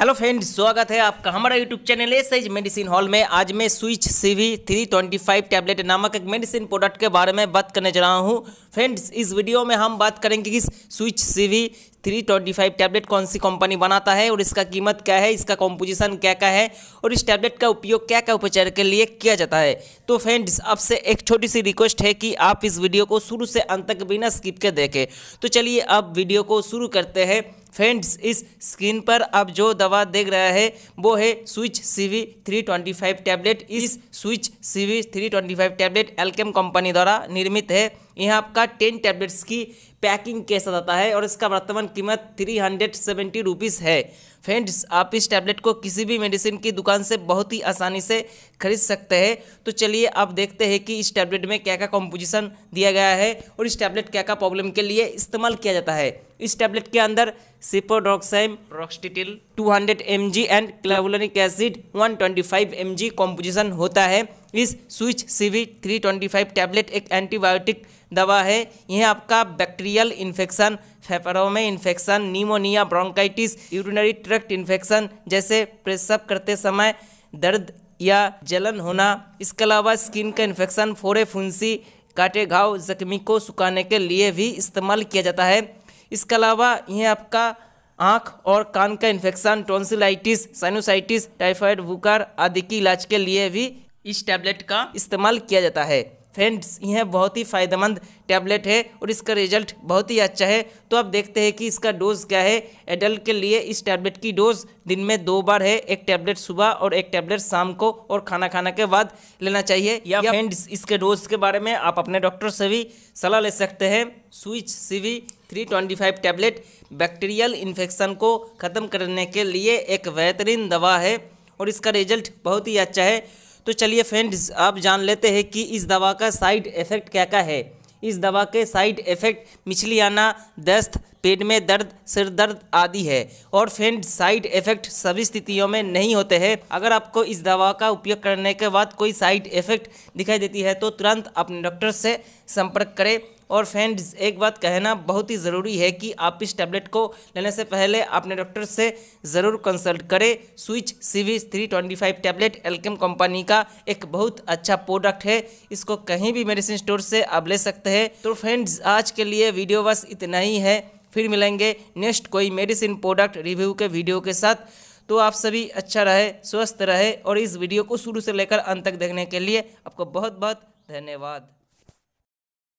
hello friend स्वागत है आपका हमारा YouTube channel S age medicine hall में आज मैं Switch C V three twenty five tablet नामक एक मेडिसिन प्रोडक्ट के बारे में बात करने जा रहा हूँ फ्रेंड्स इस वीडियो में हम बात करेंगे कि Switch C V three twenty five tablet कौन सी कंपनी बनाता है और इसका कीमत क्या है इसका कॉम्पोजिशन क्या क्या है और इस टैबलेट का उपयोग क्या क्या उपचार के लिए किया जाता है तो फ्रेंड्स आपसे एक छोटी सी रिक्वेस्ट है कि आप इस वीडियो को शुरू से अंत तक बिना स्किप के देखें तो चलिए आप वीडियो को शुरू करते हैं फ्रेंड्स इस स्क्रीन पर आप जो दवा देख रहा है वो है Switch C V three twenty five tablet इस Switch C V three twenty five tablet Alkem company द्वारा निर्मित है यह आपका टेन टैबलेट्स की पैकिंग के साथ आता है और इसका वर्तमान कीमत थ्री हंड्रेड सेवेंटी रुपीज़ है फ्रेंड्स आप इस टैबलेट को किसी भी मेडिसिन की दुकान से बहुत ही आसानी से खरीद सकते हैं तो चलिए आप देखते हैं कि इस टैबलेट में क्या क्या कॉम्पोजिशन दिया गया है और इस टैबलेट क्या क्या प्रॉब्लम के लिए इस्तेमाल किया जाता है इस टैबलेट के अंदर टू रॉक्सटिटिल M G and clavulanic acid one M G composition होता है इस Switch CV three twenty five tablet एक एंटीबायोटिक दवा है यह आपका बैक्टीरियल इन्फेक्शन फेफड़ों में infection pneumonia bronchitis urinary tract infection जैसे प्रेसअप करते समय दर्द या जलन होना इसके अलावा स्किन का इन्फेक्शन फोरे फुंसी काटे घाव जख्मी को सुखाने के लिए भी इस्तेमाल किया जाता है इसके अलावा यह आपका आँख और कान का इन्फेक्शन टॉन्सिलाइटिस साइनोसाइटिस टाइफाइड बुखार आदि के इलाज के लिए भी इस टैबलेट का इस्तेमाल किया जाता है फ्रेंड्स यह बहुत ही फ़ायदेमंद टैबलेट है और इसका रिजल्ट बहुत ही अच्छा है तो आप देखते हैं कि इसका डोज़ क्या है एडल्ट के लिए इस टैबलेट की डोज़ दिन में दो बार है एक टैबलेट सुबह और एक टैबलेट शाम को और खाना खाना के बाद लेना चाहिए या, या फ्रेंड्स इसके डोज के बारे में आप अपने डॉक्टर से भी सलाह ले सकते हैं Switch CV 325 tablet bacterial infection को ख़त्म करने के लिए एक बेहतरीन दवा है और इसका रिजल्ट बहुत ही अच्छा है तो चलिए फ्रेंड्स आप जान लेते हैं कि इस दवा का साइड इफ़ेक्ट क्या क्या है इस दवा के साइड इफ़ेक्ट मिछलियाना दस्त पेट में दर्द सिर दर्द आदि है और फ्रेंड साइड इफ़ेक्ट सभी स्थितियों में नहीं होते हैं अगर आपको इस दवा का उपयोग करने के बाद कोई साइड इफ़ेक्ट दिखाई देती है तो तुरंत अपने डॉक्टर से संपर्क करें और फ्रेंड्स एक बात कहना बहुत ही ज़रूरी है कि आप इस टैबलेट को लेने से पहले अपने डॉक्टर से ज़रूर कंसल्ट करें Switch CV three twenty five tablet Alkem company का एक बहुत अच्छा प्रोडक्ट है इसको कहीं भी मेडिसिन स्टोर से आप ले सकते हैं तो फ्रेंड्स आज के लिए वीडियो बस इतना ही है फिर मिलेंगे नेक्स्ट कोई मेडिसिन प्रोडक्ट रिव्यू के वीडियो के साथ तो आप सभी अच्छा रहे स्वस्थ रहे और इस वीडियो को शुरू से लेकर अंत तक देखने के लिए आपको बहुत बहुत धन्यवाद